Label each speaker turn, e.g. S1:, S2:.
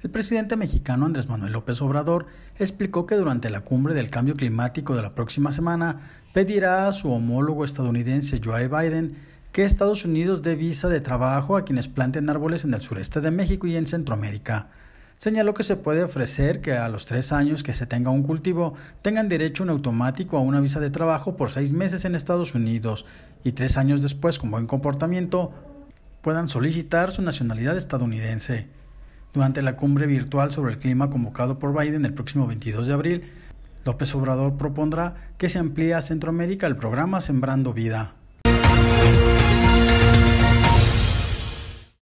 S1: El presidente mexicano Andrés Manuel López Obrador explicó que durante la cumbre del cambio climático de la próxima semana pedirá a su homólogo estadounidense Joe Biden que Estados Unidos dé visa de trabajo a quienes planten árboles en el sureste de México y en Centroamérica. Señaló que se puede ofrecer que a los tres años que se tenga un cultivo tengan derecho en automático a una visa de trabajo por seis meses en Estados Unidos y tres años después con buen comportamiento puedan solicitar su nacionalidad estadounidense. Durante la cumbre virtual sobre el clima convocado por Biden el próximo 22 de abril, López Obrador propondrá que se amplíe a Centroamérica el programa Sembrando Vida.